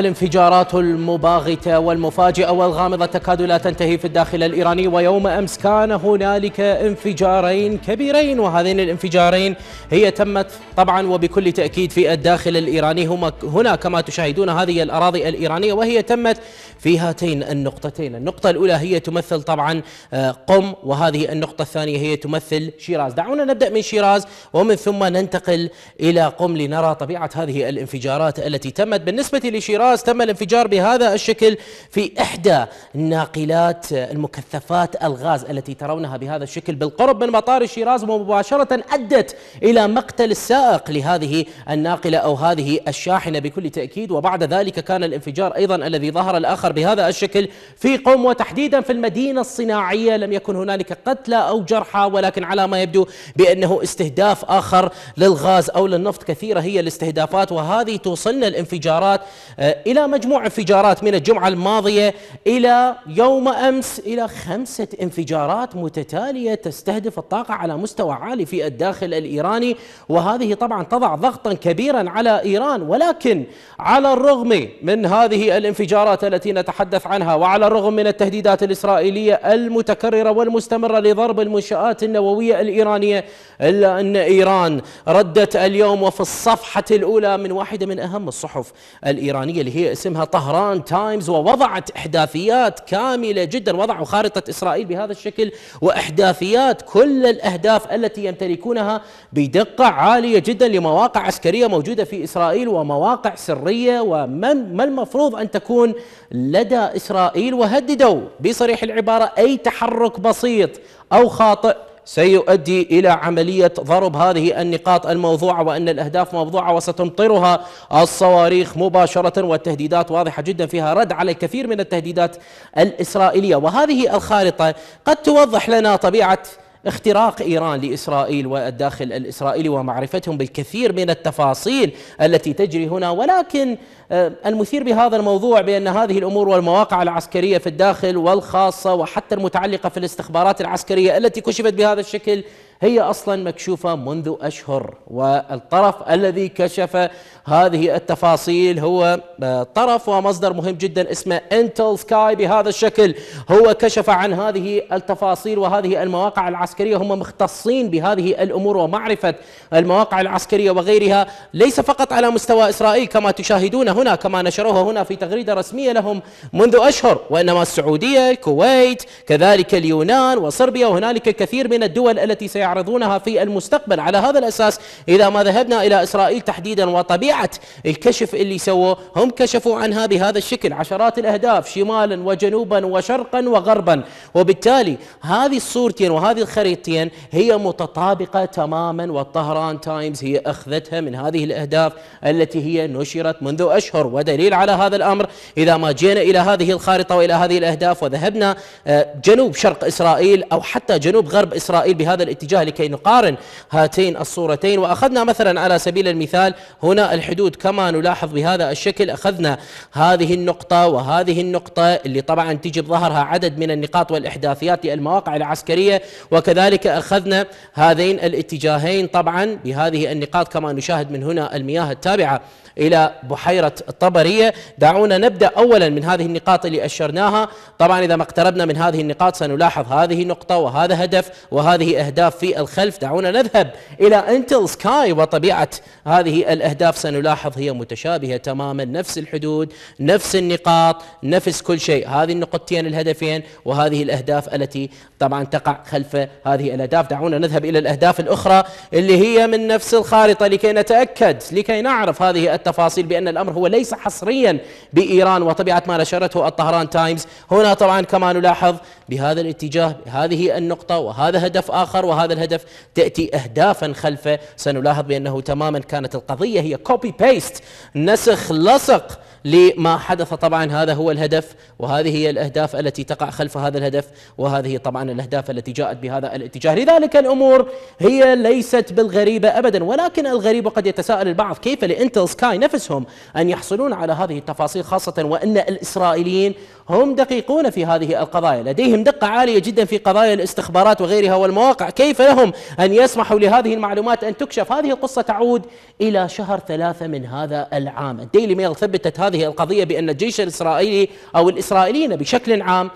الانفجارات المباغتة والمفاجئة والغامضة تكاد لا تنتهي في الداخل الإيراني ويوم أمس كان هنالك انفجارين كبيرين وهذين الانفجارين هي تمت طبعا وبكل تأكيد في الداخل الإيراني هما هنا كما تشاهدون هذه الأراضي الإيرانية وهي تمت في هاتين النقطتين النقطة الأولى هي تمثل طبعا آه، قم وهذه النقطة الثانية هي تمثل شيراز دعونا نبدأ من شيراز ومن ثم ننتقل إلى قم لنرى طبيعة هذه الانفجارات التي تمت بالنسبة لشيراز الحراس تم الانفجار بهذا الشكل في إحدى ناقلات المكثفات الغاز التي ترونها بهذا الشكل بالقرب من مطار الشيراز ومباشرة أدت إلى مقتل السائق لهذه الناقلة أو هذه الشاحنة بكل تأكيد وبعد ذلك كان الانفجار أيضا الذي ظهر الآخر بهذا الشكل في قم وتحديدا في المدينة الصناعية لم يكن هنالك قتلى أو جرحى ولكن على ما يبدو بأنه استهداف آخر للغاز أو للنفط كثيرة هي الاستهدافات وهذه توصلنا الانفجارات آه، آه، إلى مجموع انفجارات من الجمعة الماضية إلى يوم أمس إلى خمسة انفجارات متتالية تستهدف الطاقة على مستوى عالي في الداخل الإيراني وهذه طبعا تضع ضغطا كبيرا على إيران ولكن على الرغم من هذه الانفجارات التي نتحدث عنها وعلى الرغم من التهديدات الإسرائيلية المتكررة والمستمرة لضرب المنشآت النووية الإيرانية إلا أن إيران ردت اليوم وفي الصفحة الأولى من واحدة من أهم الصحف الإيرانية اللي هي اسمها طهران تايمز ووضعت احداثيات كامله جدا وضعوا خارطه اسرائيل بهذا الشكل واحداثيات كل الاهداف التي يمتلكونها بدقه عاليه جدا لمواقع عسكريه موجوده في اسرائيل ومواقع سريه ومن ما المفروض ان تكون لدى اسرائيل وهددوا بصريح العباره اي تحرك بسيط او خاطئ سيؤدي إلى عملية ضرب هذه النقاط الموضوعة وأن الأهداف موضوعة وستمطرها الصواريخ مباشرة والتهديدات واضحة جدا فيها رد على الكثير من التهديدات الإسرائيلية وهذه الخارطة قد توضح لنا طبيعة اختراق ايران لاسرائيل والداخل الاسرائيلي ومعرفتهم بالكثير من التفاصيل التي تجري هنا ولكن آه، المثير بهذا الموضوع بان هذه الامور والمواقع العسكريه في الداخل والخاصه وحتى المتعلقه في الاستخبارات العسكريه التي كشفت بهذا الشكل هي اصلا مكشوفه منذ اشهر والطرف الذي كشف هذه التفاصيل هو آه، طرف ومصدر مهم جدا اسمه انتل سكاي بهذا الشكل هو كشف عن هذه التفاصيل وهذه المواقع العسكريه هم مختصين بهذه الامور ومعرفه المواقع العسكريه وغيرها ليس فقط على مستوى اسرائيل كما تشاهدون هنا كما نشروها هنا في تغريده رسميه لهم منذ اشهر وانما السعوديه الكويت كذلك اليونان وصربيا وهنالك كثير من الدول التي سيعرف يعرضونها في المستقبل على هذا الأساس إذا ما ذهبنا إلى إسرائيل تحديدا وطبيعة الكشف اللي سووه هم كشفوا عنها بهذا الشكل عشرات الأهداف شمالا وجنوبا وشرقا وغربا وبالتالي هذه الصورتين وهذه الخريطتين هي متطابقة تماما والطهران تايمز هي أخذتها من هذه الأهداف التي هي نشرت منذ أشهر ودليل على هذا الأمر إذا ما جينا إلى هذه الخارطة وإلى هذه الأهداف وذهبنا آه، جنوب شرق إسرائيل أو حتى جنوب غرب إسرائيل بهذا الاتجاه الاتجاه لكي نقارن هاتين الصورتين وأخذنا مثلا على سبيل المثال هنا الحدود كما نلاحظ بهذا الشكل أخذنا هذه النقطة وهذه النقطة اللي طبعا تجي بظهرها عدد من النقاط والإحداثيات للمواقع العسكرية وكذلك أخذنا هذين الاتجاهين طبعا بهذه النقاط كما نشاهد من هنا المياه التابعة إلى بحيرة الطبرية دعونا نبدأ أولا من هذه النقاط اللي أشرناها طبعا إذا ما اقتربنا من هذه النقاط سنلاحظ هذه نقطة وهذا هدف وهذه أهداف في الخلف دعونا نذهب إلى انتل سكاي وطبيعة هذه الأهداف سنلاحظ هي متشابهة تماما نفس الحدود نفس النقاط نفس كل شيء هذه النقطتين الهدفين وهذه الأهداف التي طبعا تقع خلف هذه الأهداف دعونا نذهب إلى الأهداف الأخرى اللي هي من نفس الخارطة لكي نتأكد لكي نعرف هذه التفاصيل بأن الأمر هو ليس حصريا بإيران وطبيعة ما نشرته الطهران تايمز هنا طبعا كما نلاحظ بهذا الاتجاه هذه النقطة وهذا هدف آخر وهذا الهدف تأتي أهدافا خلفه سنلاحظ بأنه تماما كانت القضية هي copy paste نسخ لصق لما حدث طبعا هذا هو الهدف وهذه هي الأهداف التي تقع خلف هذا الهدف وهذه طبعا الأهداف التي جاءت بهذا الاتجاه لذلك الأمور هي ليست بالغريبة أبدا ولكن الغريب قد يتساءل البعض كيف لإنتل سكاي نفسهم أن يحصلون على هذه التفاصيل خاصة وأن الإسرائيليين هم دقيقون في هذه القضايا لديهم دقة عالية جدا في قضايا الاستخبارات وغيرها والمواقع كيف لهم أن يسمحوا لهذه المعلومات أن تكشف هذه القصة تعود إلى شهر ثلاثة من هذا العام الديلي ميل ثبتت هذه هذه القضية بأن الجيش الإسرائيلي أو الإسرائيليين بشكل عام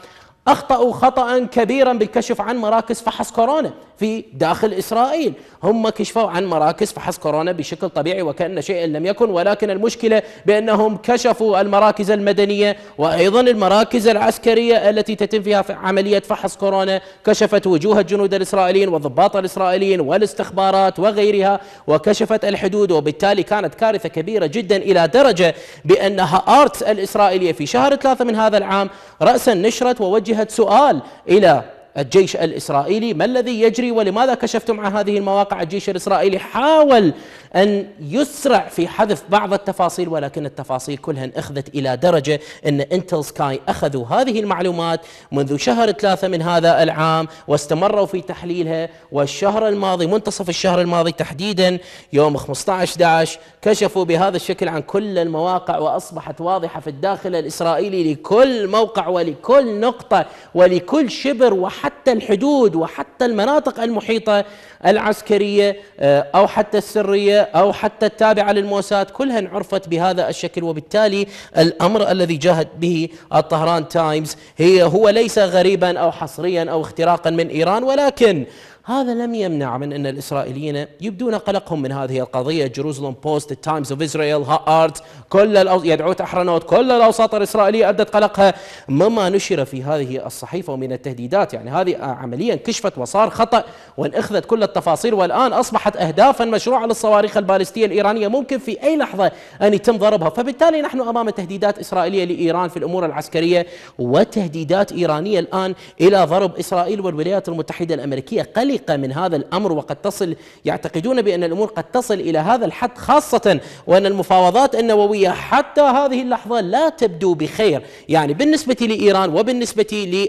أخطأوا خطأ كبيرا بالكشف عن مراكز فحص كورونا في داخل إسرائيل هم كشفوا عن مراكز فحص كورونا بشكل طبيعي وكأن شيئا لم يكن ولكن المشكلة بأنهم كشفوا المراكز المدنية وأيضا المراكز العسكرية التي تتم فيها في عملية فحص كورونا كشفت وجوه الجنود الإسرائيليين والضباط الإسرائيليين والاستخبارات وغيرها وكشفت الحدود وبالتالي كانت كارثة كبيرة جدا إلى درجة بأنها آرتس الإسرائيلية في شهر ثلاثة من هذا العام رأسا نشرت ووجهت وجهت سؤال إلى الجيش الاسرائيلي ما الذي يجري ولماذا كشفتم عن هذه المواقع الجيش الاسرائيلي حاول ان يسرع في حذف بعض التفاصيل ولكن التفاصيل كلها اخذت الى درجه ان انتل سكاي اخذوا هذه المعلومات منذ شهر ثلاثه من هذا العام واستمروا في تحليلها والشهر الماضي منتصف الشهر الماضي تحديدا يوم 15 11 كشفوا بهذا الشكل عن كل المواقع واصبحت واضحه في الداخل الاسرائيلي لكل موقع ولكل نقطه ولكل شبر وحق حتى الحدود وحتى المناطق المحيطة العسكرية آه، أو حتى السرية أو حتى التابعة للموساد كلها انعرفت بهذا الشكل وبالتالي الأمر الذي جاهد به الطهران تايمز هي هو ليس غريبا أو حصريا أو اختراقا من إيران ولكن هذا لم يمنع من أن الإسرائيليين يبدون قلقهم من هذه القضية جيروزلم بوست تايمز اوف اسرائيل هارت كل الأو... يدعو تحرنوت كل الأوساط الإسرائيلية أبدت قلقها مما نشر في هذه الصحيفة ومن التهديدات يعني هذه عمليا كشفت وصار خطأ وان اخذت كل التفاصيل والآن أصبحت أهدافا مشروعة للصواريخ البالستية الإيرانية ممكن في أي لحظة أن يتم ضربها فبالتالي نحن أمام تهديدات إسرائيلية لإيران في الأمور العسكرية وتهديدات إيرانية الآن إلى ضرب إسرائيل والولايات المتحدة الأمريكية قلق قلقة من هذا الأمر وقد تصل يعتقدون بأن الأمور قد تصل إلى هذا الحد خاصة وأن المفاوضات النووية حتى هذه اللحظة لا تبدو بخير يعني بالنسبة لإيران وبالنسبة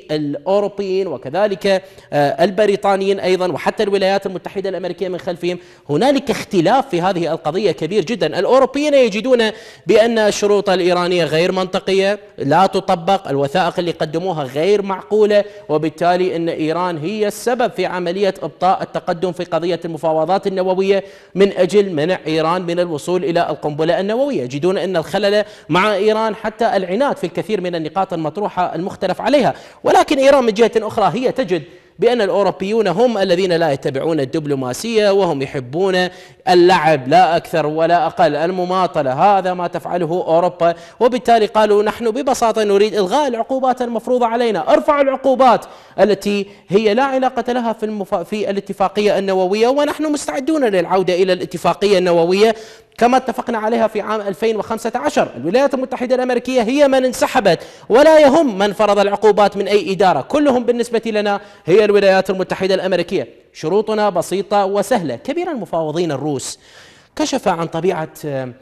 للأوروبيين وكذلك آه، البريطانيين أيضا وحتى الولايات المتحدة الأمريكية من خلفهم هنالك اختلاف في هذه القضية كبير جدا الأوروبيين يجدون بأن الشروط الإيرانية غير منطقية لا تطبق الوثائق اللي قدموها غير معقولة وبالتالي أن إيران هي السبب في عملية عملية إبطاء التقدم في قضية المفاوضات النووية من أجل منع إيران من الوصول إلى القنبلة النووية يجدون أن الخلل مع إيران حتى العناد في الكثير من النقاط المطروحة المختلف عليها ولكن إيران من جهة أخرى هي تجد بأن الأوروبيون هم الذين لا يتبعون الدبلوماسية وهم يحبون اللعب لا أكثر ولا أقل المماطلة هذا ما تفعله أوروبا وبالتالي قالوا نحن ببساطة نريد إلغاء العقوبات المفروضة علينا ارفعوا العقوبات التي هي لا علاقة لها في, المفا... في الاتفاقية النووية ونحن مستعدون للعودة إلى الاتفاقية النووية كما اتفقنا عليها في عام 2015 الولايات المتحدة الأمريكية هي من انسحبت ولا يهم من فرض العقوبات من أي إدارة كلهم بالنسبة لنا هي الولايات المتحدة الأمريكية شروطنا بسيطة وسهلة كبير المفاوضين الروس كشف عن طبيعة آه،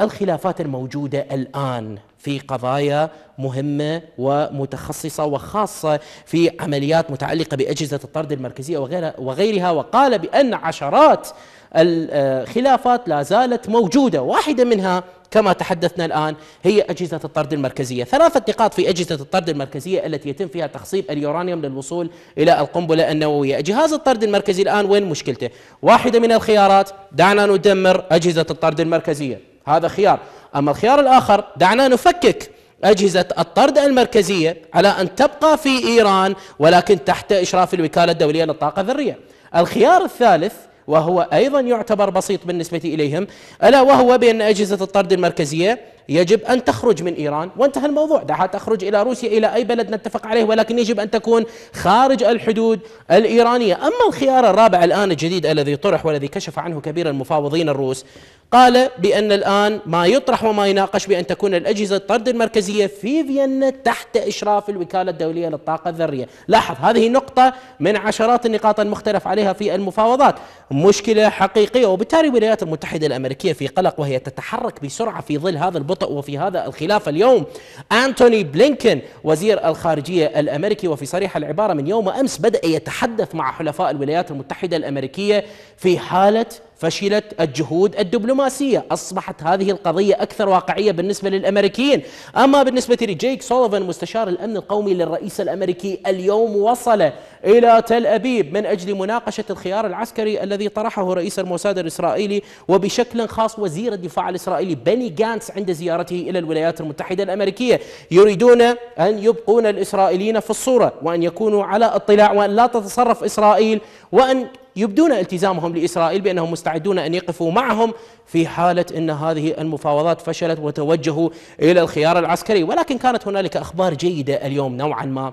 الخلافات الموجودة الآن في قضايا مهمة ومتخصصة وخاصة في عمليات متعلقة بأجهزة الطرد المركزية وغيرها وقال بأن عشرات الخلافات لا زالت موجوده واحده منها كما تحدثنا الان هي اجهزه الطرد المركزيه، ثلاثه نقاط في اجهزه الطرد المركزيه التي يتم فيها تخصيب اليورانيوم للوصول الى القنبله النوويه، جهاز الطرد المركزي الان وين مشكلته؟ واحده من الخيارات دعنا ندمر اجهزه الطرد المركزيه، هذا خيار، اما الخيار الاخر دعنا نفكك أجهزة الطرد المركزية على أن تبقى في إيران ولكن تحت إشراف الوكالة الدولية للطاقة الذرية الخيار الثالث وهو أيضا يعتبر بسيط بالنسبة إليهم ألا وهو بأن أجهزة الطرد المركزية يجب أن تخرج من إيران وانتهى الموضوع دعها تخرج إلى روسيا إلى أي بلد نتفق عليه ولكن يجب أن تكون خارج الحدود الإيرانية أما الخيار الرابع الآن الجديد الذي طرح والذي كشف عنه كبير المفاوضين الروس قال بأن الآن ما يطرح وما يناقش بأن تكون الأجهزة الطرد المركزية في فيينا تحت إشراف الوكالة الدولية للطاقة الذرية لاحظ هذه نقطة من عشرات النقاط المختلف عليها في المفاوضات مشكلة حقيقية وبالتالي الولايات المتحدة الأمريكية في قلق وهي تتحرك بسرعة في ظل هذا البطء بطء وفي هذا الخلاف اليوم أنتوني بلينكن وزير الخارجية الأمريكي وفي صريح العبارة من يوم أمس بدأ يتحدث مع حلفاء الولايات المتحدة الأمريكية في حالة فشلت الجهود الدبلوماسية أصبحت هذه القضية أكثر واقعية بالنسبة للأمريكيين أما بالنسبة لجيك سوليفان مستشار الأمن القومي للرئيس الأمريكي اليوم وصل إلى تل أبيب من أجل مناقشة الخيار العسكري الذي طرحه رئيس الموساد الإسرائيلي وبشكل خاص وزير الدفاع الإسرائيلي بني جانس عند زيارته إلى الولايات المتحدة الأمريكية يريدون أن يبقون الإسرائيليين في الصورة وأن يكونوا على اطلاع وأن لا تتصرف إسرائيل وأن يبدون التزامهم لاسرائيل بانهم مستعدون ان يقفوا معهم في حاله ان هذه المفاوضات فشلت وتوجهوا الى الخيار العسكري، ولكن كانت هنالك اخبار جيده اليوم نوعا ما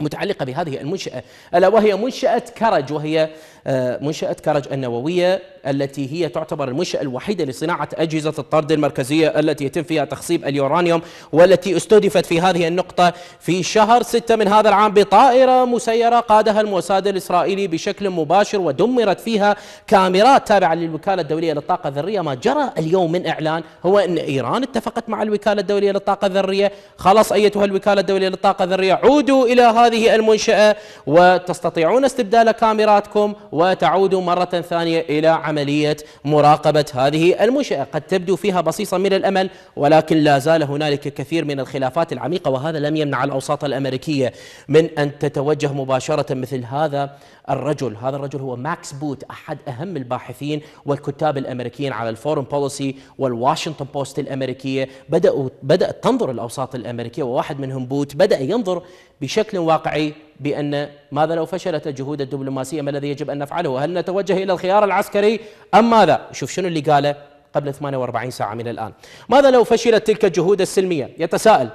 متعلقة بهذه المنشأة ألا وهي منشأة كرج وهي آه، منشأة كرج النووية التي هي تعتبر المنشأة الوحيدة لصناعة أجهزة الطرد المركزية التي يتم فيها تخصيب اليورانيوم والتي استهدفت في هذه النقطة في شهر 6 من هذا العام بطائرة مسيرة قادها الموساد الإسرائيلي بشكل مباشر ودمرت فيها كاميرات تابعة للوكالة الدولية للطاقة الذرية ما جرى اليوم من إعلان هو أن إيران اتفقت مع الوكالة الدولية للطاقة الذرية خلاص أيتها الوكالة الدولية للطاقة الذرية عودوا إلى هذه المنشأة وتستطيعون استبدال كاميراتكم وتعودوا مرة ثانية إلى عمل عملية مراقبة هذه المنشأة قد تبدو فيها بصيصة من الأمل ولكن لا زال هنالك كثير من الخلافات العميقة وهذا لم يمنع الأوساط الأمريكية من أن تتوجه مباشرة مثل هذا الرجل هذا الرجل هو ماكس بوت أحد أهم الباحثين والكتاب الأمريكيين على الفورم بوليسي والواشنطن بوست الأمريكية بدأوا بدأت تنظر الأوساط الأمريكية وواحد منهم بوت بدأ ينظر بشكل واقعي بأن ماذا لو فشلت الجهود الدبلوماسية ما الذي يجب أن نفعله هل نتوجه إلى الخيار العسكري أم ماذا شوف شنو اللي قاله قبل 48 ساعة من الآن ماذا لو فشلت تلك الجهود السلمية يتساءل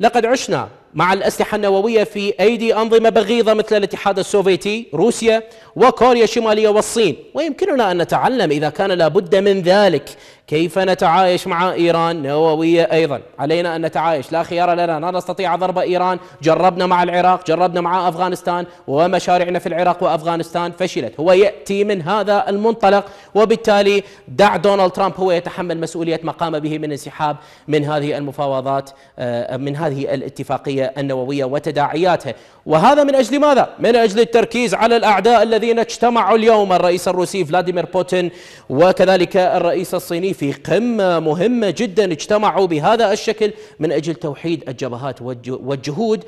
لقد عشنا مع الأسلحة النووية في أيدي أنظمة بغيضة مثل الاتحاد السوفيتي روسيا وكوريا الشمالية والصين ويمكننا أن نتعلم إذا كان لابد من ذلك كيف نتعايش مع إيران نووية أيضا علينا أن نتعايش لا خيار لنا لا نستطيع ضرب إيران جربنا مع العراق جربنا مع أفغانستان ومشاريعنا في العراق وأفغانستان فشلت هو يأتي من هذا المنطلق وبالتالي دع دونالد ترامب هو يتحمل مسؤولية ما قام به من انسحاب من هذه المفاوضات آه، من هذه الاتفاقية النووية وتداعياتها وهذا من أجل ماذا؟ من أجل التركيز على الأعداء الذين اجتمعوا اليوم الرئيس الروسي فلاديمير بوتين وكذلك الرئيس الصيني في قمة مهمة جدا اجتمعوا بهذا الشكل من أجل توحيد الجبهات والجهود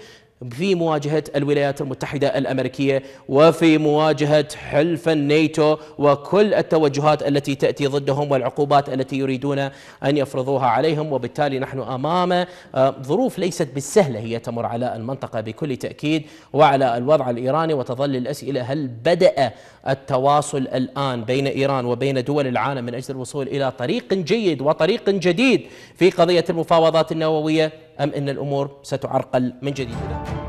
في مواجهة الولايات المتحدة الأمريكية وفي مواجهة حلف الناتو وكل التوجهات التي تأتي ضدهم والعقوبات التي يريدون أن يفرضوها عليهم وبالتالي نحن أمام آه، ظروف ليست بالسهلة هي تمر على المنطقة بكل تأكيد وعلى الوضع الإيراني وتظل الأسئلة هل بدأ التواصل الآن بين إيران وبين دول العالم من أجل الوصول إلى طريق جيد وطريق جديد في قضية المفاوضات النووية أم أن الأمور ستعرقل من جديد